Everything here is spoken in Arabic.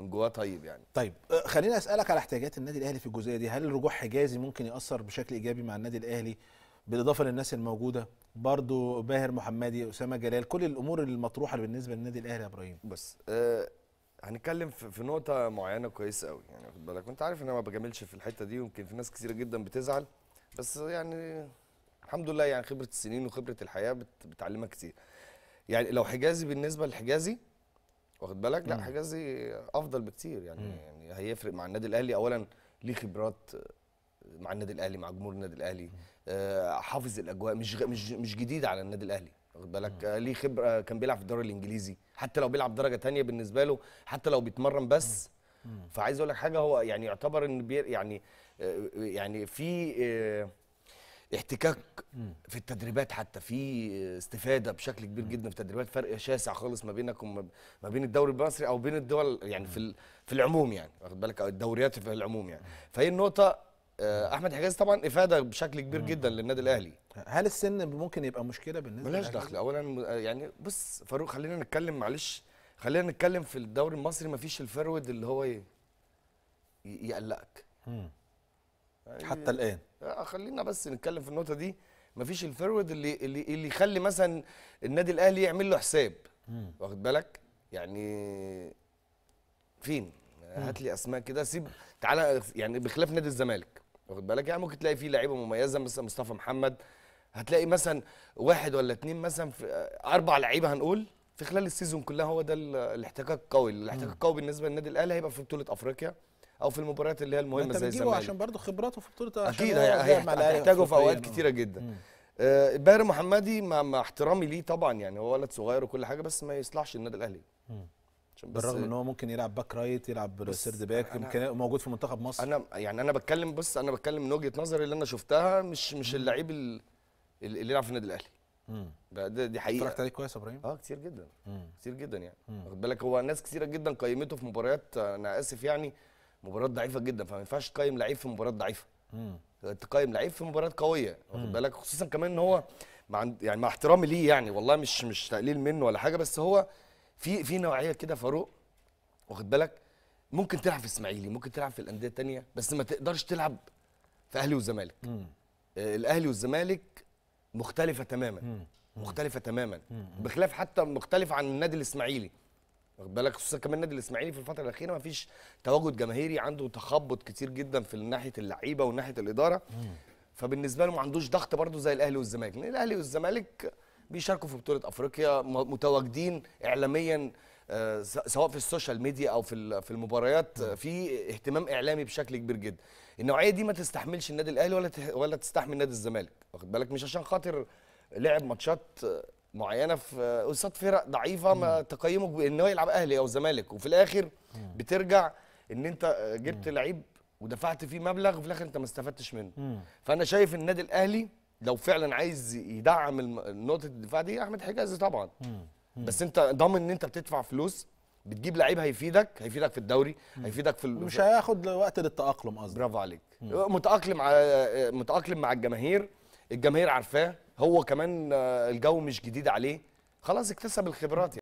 من جواه طيب يعني طيب أه، خليني اسالك على احتياجات النادي الاهلي في الجزئيه دي هل رجوع حجازي ممكن ياثر بشكل ايجابي مع النادي الاهلي بالاضافه للناس الموجوده برضو باهر محمدي اسامه جلال كل الامور المطروحه بالنسبه للنادي الاهلي يا ابراهيم بس آه هنتكلم في نقطه معينه كويسه قوي يعني واخد بالك وانت عارف ان انا ما بجاملش في الحته دي ويمكن في ناس كثيره جدا بتزعل بس يعني الحمد لله يعني خبره السنين وخبره الحياه بتعلمك كتير يعني لو حجازي بالنسبه لحجازي واخد بالك لا حجازي افضل بكتير يعني مم. يعني هيفرق مع النادي الاهلي اولا ليه خبرات مع النادي الاهلي مع جمهور النادي الاهلي آه حافظ الاجواء مش غ... مش مش جديد على النادي الاهلي واخد بالك آه ليه خبره آه، كان بيلعب في الدوري الانجليزي حتى لو بيلعب درجه ثانيه بالنسبه له حتى لو بيتمرن بس مم. فعايز اقول لك حاجه هو يعني يعتبر ان بي... يعني آه، يعني في آه احتكاك في التدريبات حتى في استفاده بشكل كبير جدا في التدريبات فرق شاسع خالص ما بينك وما ما بين الدوري المصري او بين الدول يعني في في العموم يعني واخد بالك الدوريات في العموم يعني فهي النقطه آه، احمد حجازي طبعا افاده بشكل كبير جدا للنادي الاهلي هل السن ممكن يبقى مشكله بالنسبه ملهاش دخل اولا يعني بص فاروق خلينا نتكلم معلش خلينا نتكلم في الدوري المصري ما فيش الفرود اللي هو يقلقك حتى يعني الان آه، خلينا بس نتكلم في النقطه دي مفيش الفيرود اللي اللي اللي يخلي مثلا النادي الاهلي يعمل له حساب واخد بالك يعني فين هات لي اسماء كده سيب تعالى يعني بخلاف نادي الزمالك واخد بالك يعني ممكن تلاقي فيه لعيبه مميزه مثلا مصطفى محمد هتلاقي مثلا واحد ولا اتنين مثلا في آه، اربع لعيبه هنقول في خلال السيزون كلها هو ده الاحتكاك القوي الاحتكاك القوي بالنسبه للنادي الاهلي هيبقى في بطوله افريقيا او في المباريات اللي هي المهمه زي الزمالك عشان برضه خبراته في بطوله اكيد هيحتاجه في اوقات كتيره جدا آه باهر محمدي مع, احترامي ليه طبعا يعني هو ولد صغير وكل حاجه بس ما يصلحش النادي الاهلي بالرغم ان هو ممكن يلعب باك رايت يلعب سيرد باك امكانيه موجود في منتخب مصر انا يعني انا بتكلم بص انا بتكلم من وجهه نظري اللي انا شفتها مش مش اللعيب اللي يلعب في النادي الاهلي ده دي حقيقه اتفرجت عليه كويس يا ابراهيم اه كتير جدا مم. كتير جدا يعني واخد بالك هو ناس كتيره جدا قيمته في مباريات انا اسف يعني مباريات ضعيفه جدا فما ينفعش تقيم لعيب في مباريات ضعيفه تقيم لعيب في مباريات قويه واخد بالك خصوصا كمان ان هو مع يعني مع احترامي ليه يعني والله مش مش تقليل منه ولا حاجه بس هو في في نوعيه كده فاروق واخد بالك ممكن تلعب في اسماعيلي ممكن تلعب في الانديه الثانيه بس ما تقدرش تلعب في اهلي والزمالك آه، الاهلي والزمالك مختلفه تماما مختلفه تماما بخلاف حتى مختلف عن النادي الاسماعيلي واخد بالك خصوصا كمان النادي الاسماعيلي في الفتره الاخيره ما فيش تواجد جماهيري عنده تخبط كتير جدا في ناحيه اللعيبه وناحيه الاداره فبالنسبه له ما عندوش ضغط برده زي الاهلي والزمالك لان الاهلي والزمالك بيشاركوا في بطوله افريقيا متواجدين اعلاميا آه، سواء في السوشيال ميديا او في في المباريات آه، في اهتمام اعلامي بشكل كبير جدا النوعيه دي ما تستحملش النادي الاهلي ولا ولا تستحمل نادي الزمالك واخد بالك مش عشان خاطر لعب ماتشات آه، معينه في قصاد فرق ضعيفه ما تقيمك بان هو يلعب اهلي او زمالك وفي الاخر بترجع ان انت جبت لعيب ودفعت فيه مبلغ وفي الاخر انت ما استفدتش منه فانا شايف النادي الاهلي لو فعلا عايز يدعم نقطه الدفاع دي احمد حجازي طبعا بس انت ضامن ان انت بتدفع فلوس بتجيب لعيب هيفيدك هيفيدك في الدوري هيفيدك في مش هياخد وقت للتاقلم قصدي برافو عليك متاقلم على متاقلم مع الجماهير الجماهير عارفاه هو كمان آه، الجو مش جديد عليه خلاص اكتسب الخبرات يعني.